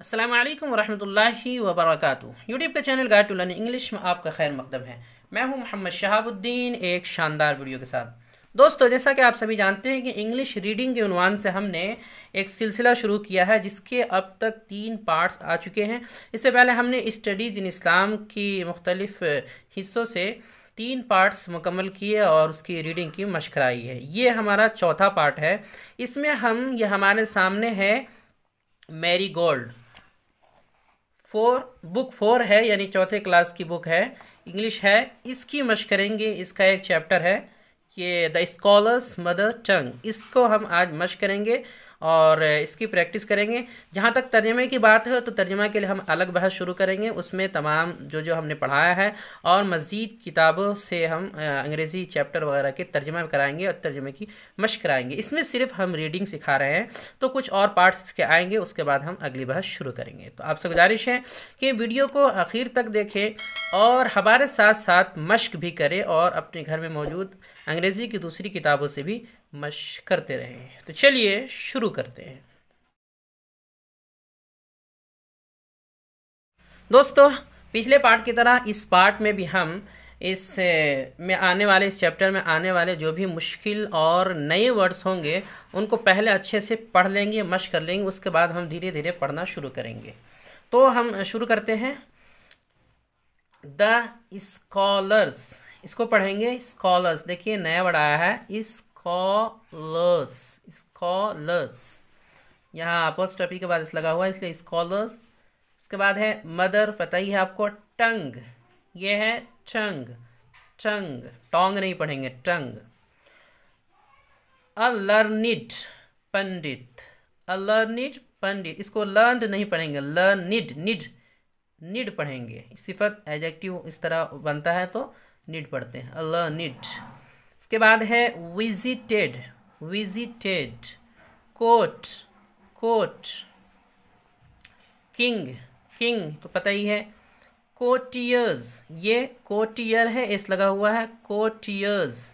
असलम वरहमल वबरक यूट्यूब का channel guide to learn English में आपका खैर मकदम है मैं हूं मोहम्मद शहाबुद्दीन एक शानदार वीडियो के साथ दोस्तों जैसा कि आप सभी जानते हैं कि इंग्लिश रीडिंग के उनवान से हमने एक सिलसिला शुरू किया है जिसके अब तक तीन पार्ट्स आ चुके हैं इससे पहले हमने स्टडीज़ इन इस्लाम की मुख्तलिफ हिस्सों से तीन पार्ट्स मुकम्मल किए और उसकी रीडिंग की मश्क कराई है ये हमारा चौथा पार्ट है इसमें हम ये हमारे सामने है मेरी गोल्ड फोर बुक फोर है यानी चौथे क्लास की बुक है इंग्लिश है इसकी मश करेंगे इसका एक चैप्टर है कि द स्कॉलर्स मदर टंग इसको हम आज मश करेंगे और इसकी प्रैक्टिस करेंगे जहाँ तक तर्जमे की बात है तो तर्जमा के लिए हम अलग बहस शुरू करेंगे उसमें तमाम जो जो हमने पढ़ाया है और मज़ीद किताबों से हम अंग्रेज़ी चैप्टर वगैरह के तर्जमा कराएंगे और तर्जमे की मश कराएंगे इसमें सिर्फ हम रीडिंग सिखा रहे हैं तो कुछ और पार्ट्स इसके आएंगे उसके बाद हम अगली बहस शुरू करेंगे तो आपसे गुजारिश है कि वीडियो को आखिर तक देखें और हमारे साथ साथ मश्क भी करें और अपने घर में मौजूद अंग्रेज़ी की दूसरी किताबों से भी मश करते रहें तो चलिए शुरू करते हैं दोस्तों पिछले पार्ट की तरह इस पार्ट में भी हम इस में आने वाले इस चैप्टर में आने वाले जो भी मुश्किल और नए वर्ड्स होंगे उनको पहले अच्छे से पढ़ लेंगे मश कर लेंगे उसके बाद हम धीरे धीरे पढ़ना शुरू करेंगे तो हम शुरू करते हैं द स्कॉलर्स इसको पढ़ेंगे स्कॉलर्स देखिए नया वर्ड आया है इस स्कॉलर्स स्कॉलर्स यहाँ अपोस्ट्रफी के बाद इस लगा हुआ है इसलिए स्कॉलर्स उसके बाद है मदर पता ही है आपको टंग ये है चंग टंग टोंग नहीं पढ़ेंगे टंग अलर्निड पंडित अलर्निड पंडित इसको लर्न नहीं पढ़ेंगे लर्न निड निड निड पढ़ेंगे सिफत एजेक्टिव इस तरह बनता है तो निड पढ़ते हैं अलर्निड उसके बाद है visited visited court court king king तो पता ही है कोटियर्स ये कोटियर है एस लगा हुआ है कोटियर्स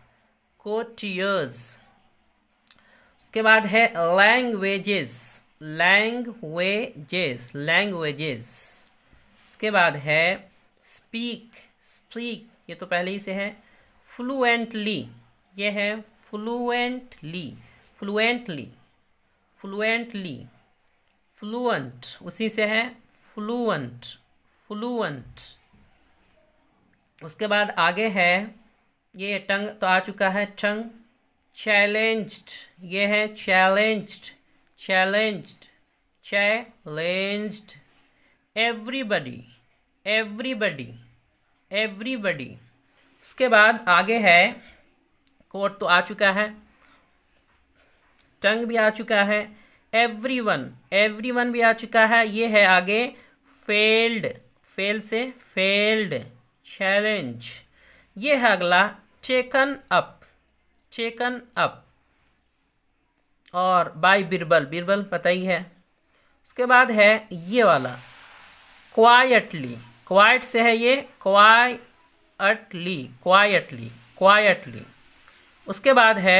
कोटियर्स उसके बाद है लैंग्वेजेस लैंग्वेजेस लैंग्वेजेस उसके बाद है स्पीक स्पीक ये तो पहले ही से है फ्लुएंटली ये है फ्लुएंटली फ्लुएंटली फ्लुएंटली फ्लुएंट उसी से है फ्लुएंट फ्लुएंट उसके बाद आगे है ये टंग तो आ चुका है टंग चैलेंज्ड ये है challenged challenged challenged everybody everybody everybody उसके बाद आगे है कोर्ट तो आ चुका है टंग भी आ चुका है एवरीवन एवरीवन भी आ चुका है ये है आगे फेल्ड फेल से फेल्ड चैलेंज ये है अगला चेकन अप चेकन अप और बाय बिरबल बिरबल पता ही है उसके बाद है ये वाला क्वाइटली क्वाइट से है ये क्वाइट अटली क्वाइटली क्वाइटली उसके बाद है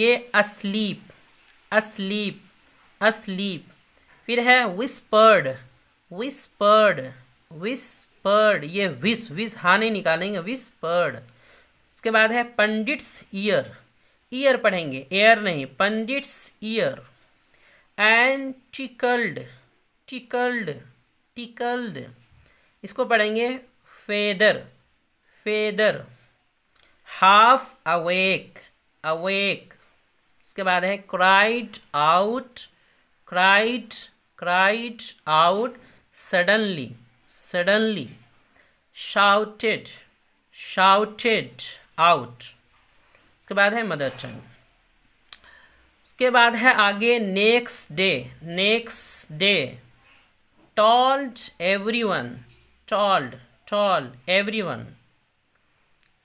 ये अस्लीप अस्लीप अस्लीप फिर है विस्पर्ड विस्पर्ड विस्पर्ड ये विस विस हाँ नहीं निकालेंगे विस्पर्ड उसके बाद है पंडिट्स ईयर ईयर पढ़ेंगे एयर नहीं pundits ear and tickled tickled tickled इसको पढ़ेंगे feather feather half awake awake उसके बाद है cried out cried cried out suddenly suddenly shouted shouted out उसके बाद है मदर टंग उसके बाद है आगे next day next day told one told told one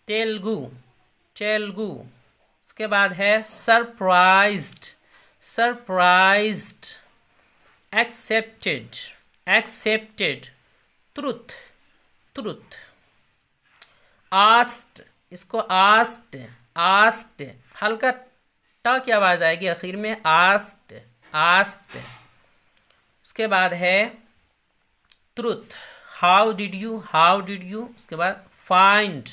Telugu Telugu उसके बाद है surprised surprised accepted accepted truth truth asked इसको आस्ट आस्ट हल्का टा की आवाज़ आएगी आखिर में आस्ट आस्ट उसके बाद है truth how did you how did you उसके बाद फाइंड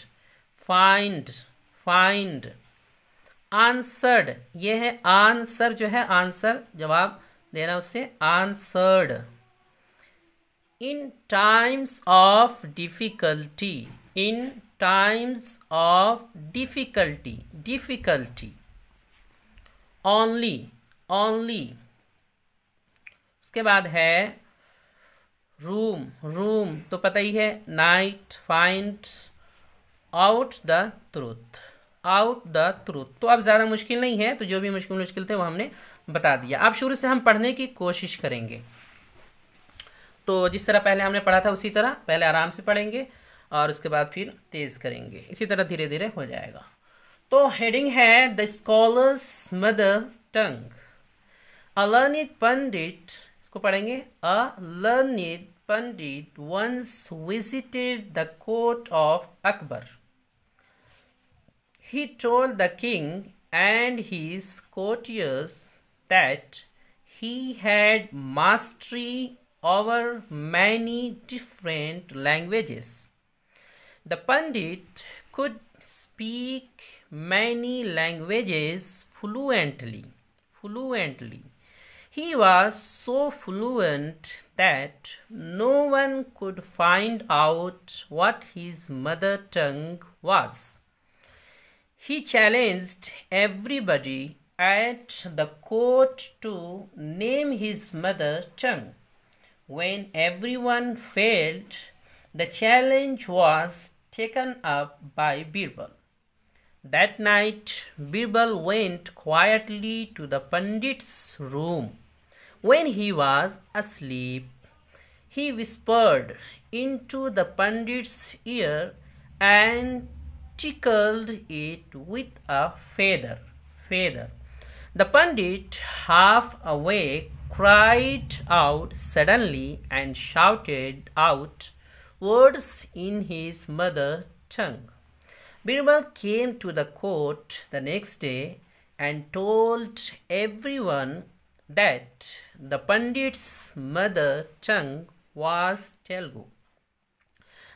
फाइंड फाइंड आंसर्ड ये है आंसर जो है आंसर जवाब देना उससे answered in times of difficulty in times of difficulty difficulty only only उसके बाद है रूम रूम तो पता ही है night find out the truth out the truth तो अब ज़्यादा मुश्किल नहीं है तो जो भी मुश्किल मुश्किल थे वो हमने बता दिया अब शुरू से हम पढ़ने की कोशिश करेंगे तो जिस तरह पहले हमने पढ़ा था उसी तरह पहले आराम से पढ़ेंगे और उसके बाद फिर तेज़ करेंगे इसी तरह धीरे धीरे हो जाएगा तो हेडिंग है the scholars mother tongue a learned pundit इसको पढ़ेंगे a learned pundit once visited the court of Akbar He told the king and his courtiers that he had mastery over many different languages. The Pandit could speak many languages fluently. Fluently. He was so fluent that no one could find out what his mother tongue was. He challenged everybody at the court to name his mother tongue. When everyone failed, the challenge was taken up by Birbal. That night, Birbal went quietly to the Pandit's room. When he was asleep, he whispered into the Pandit's ear and tickled it with a feather. Feather. The pundit, half awake, cried out suddenly and shouted out words in his mother tongue. Birbal came to the court the next day and told everyone that the pundit's mother tongue was Telugu.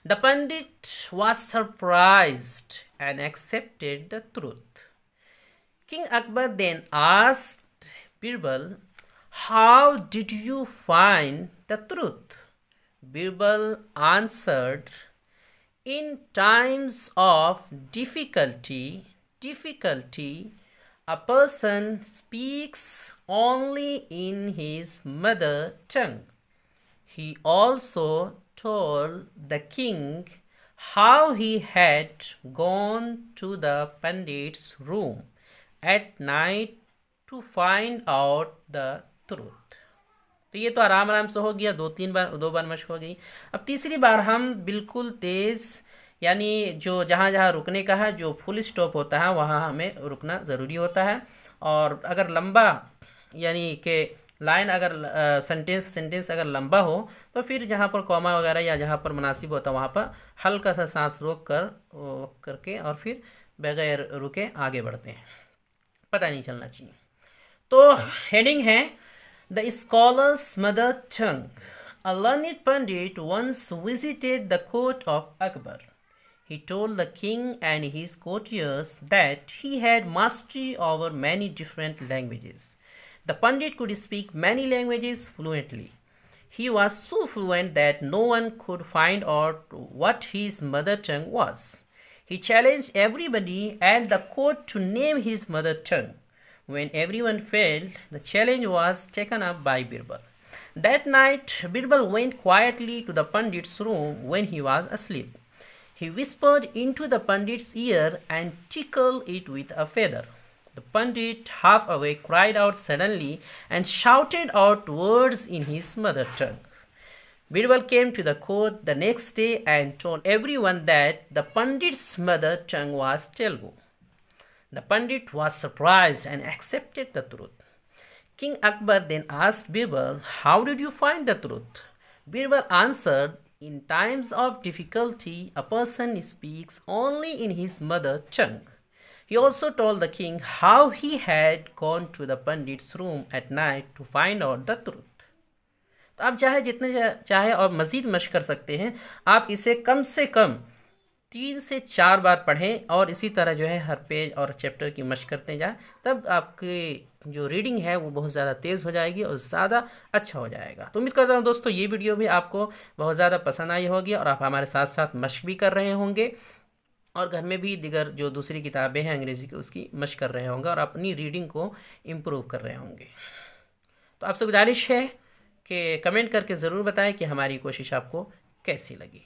The Pandit was surprised and accepted the truth. King Akbar then asked Birbal, How did you find the truth? Birbal answered, In times of difficulty, difficulty, a person speaks only in his mother tongue. He also told the king how he had gone to the pandit's room at night to find out the truth तो ये तो आराम आराम से हो गया दो तीन बार दो बार मश हो गई अब तीसरी बार हम बिल्कुल तेज़ यानी जो जहाँ जहाँ रुकने का है जो फुल स्टॉप होता है वहाँ हमें रुकना ज़रूरी होता है और अगर लंबा यानी कि लाइन अगर सेंटेंस सेंटेंस अगर लंबा हो तो फिर जहाँ पर कॉमा वगैरह या जहाँ पर मुनासिब होता है वहाँ पर हल्का सा सांस रोक कर करके और फिर बगैर रुके आगे बढ़ते हैं पता नहीं चलना चाहिए तो हेडिंग है the scholars mother tongue a learned pundit once visited the court of Akbar he told the king and his courtiers that he had mastery over many different languages The pundit could speak many languages fluently. He was so fluent that no one could find out what his mother tongue was. He challenged everybody at the court to name his mother tongue. When everyone failed, the challenge was taken up by Birbal. That night, Birbal went quietly to the pundit's room when he was asleep. He whispered into the pundit's ear and tickled it with a feather. The Pandit, half awake, cried out suddenly and shouted out words in his mother tongue. Birbal came to the court the next day and told everyone that the Pandit's mother tongue was Telugu. The Pandit was surprised and accepted the truth. King Akbar then asked Birbal, How did you find the truth? Birbal answered, In times of difficulty, a person speaks only in his mother tongue. He also told the king how he had gone to the Pandit's room at night to find out the truth. तो आप चाहे जितने चाहे और मज़ीद मश कर सकते हैं आप इसे कम से कम तीन से चार बार पढ़ें और इसी तरह जो है हर पेज और चैप्टर की मश करते जाएं तब आपकी जो रीडिंग है वो बहुत ज़्यादा तेज़ हो जाएगी और ज़्यादा अच्छा हो जाएगा तो उम्मीद करता हूँ दोस्तों ये वीडियो भी आपको बहुत ज़्यादा पसंद आई होगी और आप हमारे साथ साथ मश्क भी कर रहे होंगे और घर में भी दिगर जो दूसरी किताबें हैं अंग्रेज़ी की उसकी मश कर रहे होंगे और अपनी रीडिंग को इम्प्रूव कर रहे होंगे तो आपसे गुजारिश है कि कमेंट करके ज़रूर बताएं कि हमारी कोशिश आपको कैसी लगी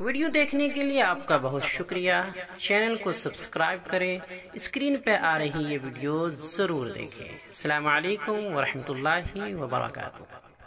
वीडियो देखने के लिए आपका बहुत शुक्रिया चैनल को सब्सक्राइब करें स्क्रीन पर आ रही ये वीडियो ज़रूर देखें अल्लाम वरहमल वर्का